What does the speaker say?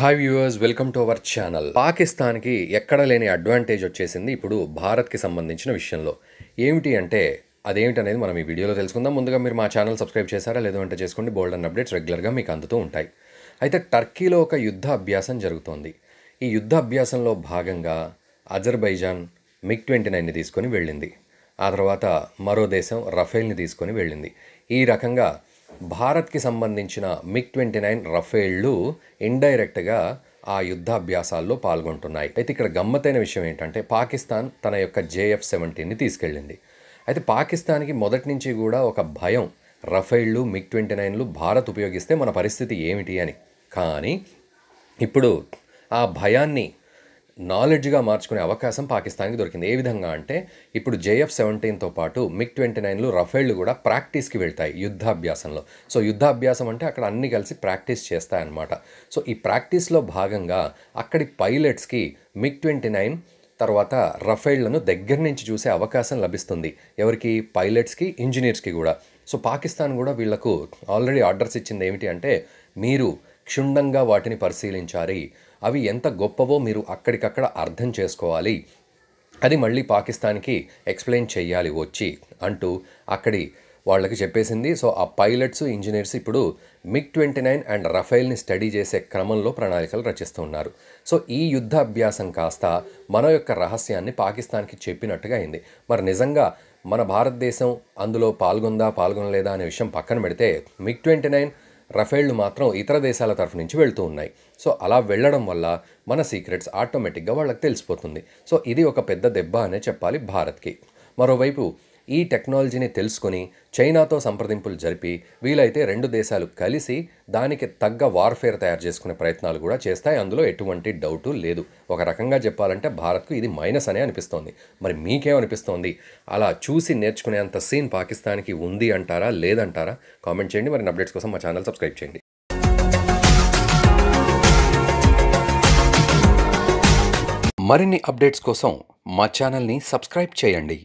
hi viewers welcome to our channel పాకిస్తాన్కి ఎక్కడ లేని అడ్వాంటేజ్ వచ్చేసింది ఇప్పుడు భారత్కి సంబంధించిన విషయంలో ఏమిటి అంటే అదేమిటనేది మనం ఈ వీడియోలో తెలుసుకుందాం ముందుగా మీరు మా ఛానల్ సబ్స్క్రైబ్ చేశారా లేదు అంటే చేసుకోండి బోల్డ్ అండ్ అప్డేట్స్ రెగ్యులర్గా మీకు అందుతూ ఉంటాయి అయితే టర్కీలో ఒక యుద్ధ అభ్యాసం జరుగుతోంది ఈ యుద్ధ అభ్యాసంలో భాగంగా అజర్బైజాన్ మిగ్ ట్వంటీ నైన్ని తీసుకొని వెళ్ళింది ఆ తర్వాత మరో దేశం రఫేల్ని తీసుకొని వెళ్ళింది ఈ రకంగా భారత్కి సంబంధించిన మిగ్ ట్వంటీ నైన్ రఫేళ్లు ఇండైరెక్ట్గా ఆ యుద్ధాభ్యాసాల్లో పాల్గొంటున్నాయి అయితే ఇక్కడ గమ్మతైన విషయం ఏంటంటే పాకిస్తాన్ తన యొక్క జేఎఫ్ సెవెంటీన్ని తీసుకెళ్ళింది అయితే పాకిస్తాన్కి మొదటి నుంచి కూడా ఒక భయం రఫైళ్ళు మిగ్ ట్వంటీ నైన్లు భారత్ ఉపయోగిస్తే మన పరిస్థితి ఏమిటి అని కానీ ఇప్పుడు ఆ భయాన్ని నాలెడ్జ్గా మార్చుకునే అవకాశం పాకిస్తాన్కి దొరికింది ఏ విధంగా అంటే ఇప్పుడు జేఎఫ్ సెవెంటీన్తో పాటు మిగ్ ట్వంటీ నైన్లు రఫేళ్లు కూడా ప్రాక్టీస్కి వెళ్తాయి యుద్ధాభ్యాసంలో సో యుద్ధాభ్యాసం అంటే అక్కడ అన్ని కలిసి ప్రాక్టీస్ చేస్తాయన్నమాట సో ఈ ప్రాక్టీస్లో భాగంగా అక్కడి పైలట్స్కి మిక్ ట్వంటీ నైన్ తర్వాత రఫైళ్లను దగ్గర నుంచి చూసే అవకాశం లభిస్తుంది ఎవరికి పైలట్స్కి ఇంజనీర్స్కి కూడా సో పాకిస్తాన్ కూడా వీళ్లకు ఆల్రెడీ ఆర్డర్స్ ఇచ్చింది ఏమిటి అంటే మీరు క్షుణ్ణంగా వాటిని పరిశీలించాలి అవి ఎంత గొప్పవో మీరు అక్కడికక్కడ అర్థం చేసుకోవాలి అది మళ్ళీ పాకిస్తాన్కి ఎక్స్ప్లెయిన్ చేయాలి వచ్చి అంటూ అక్కడి వాళ్ళకి చెప్పేసింది సో ఆ పైలట్స్ ఇంజనీర్స్ ఇప్పుడు మిగ్ ట్వంటీ నైన్ అండ్ రఫైల్ని స్టడీ చేసే క్రమంలో ప్రణాళికలు రచిస్తున్నారు సో ఈ యుద్ధ అభ్యాసం కాస్త మన యొక్క రహస్యాన్ని పాకిస్తాన్కి చెప్పినట్టుగా అయింది మరి నిజంగా మన భారతదేశం అందులో పాల్గొందా పాల్గొనలేదా అనే విషయం పక్కన పెడితే మిగ్ ట్వంటీ నైన్ రఫేళ్లు మాత్రం ఇతర దేశాల తరఫు నుంచి వెళ్తూ ఉన్నాయి సో అలా వెళ్ళడం వల్ల మన సీక్రెట్స్ ఆటోమేటిక్గా వాళ్ళకి తెలిసిపోతుంది సో ఇది ఒక పెద్ద దెబ్బ అనే చెప్పాలి భారత్కి మరోవైపు ఈ టెక్నాలజీని తెలుసుకొని చైనాతో సంప్రదింపులు జరిపి వీలైతే రెండు దేశాలు కలిసి దానికి తగ్గ వార్ఫేర్ తయారు చేసుకునే ప్రయత్నాలు కూడా చేస్తాయి అందులో ఎటువంటి డౌటు లేదు ఒక రకంగా చెప్పాలంటే భారత్కు ఇది మైనస్ అనే అనిపిస్తోంది మరి మీకేమనిపిస్తోంది అలా చూసి నేర్చుకునేంత సీన్ పాకిస్తాన్కి ఉంది అంటారా లేదంటారా కామెంట్ చేయండి మరి అప్డేట్స్ కోసం మా ఛానల్ సబ్స్క్రైబ్ చేయండి మరిన్ని అప్డేట్స్ కోసం మా ఛానల్ని సబ్స్క్రైబ్ చేయండి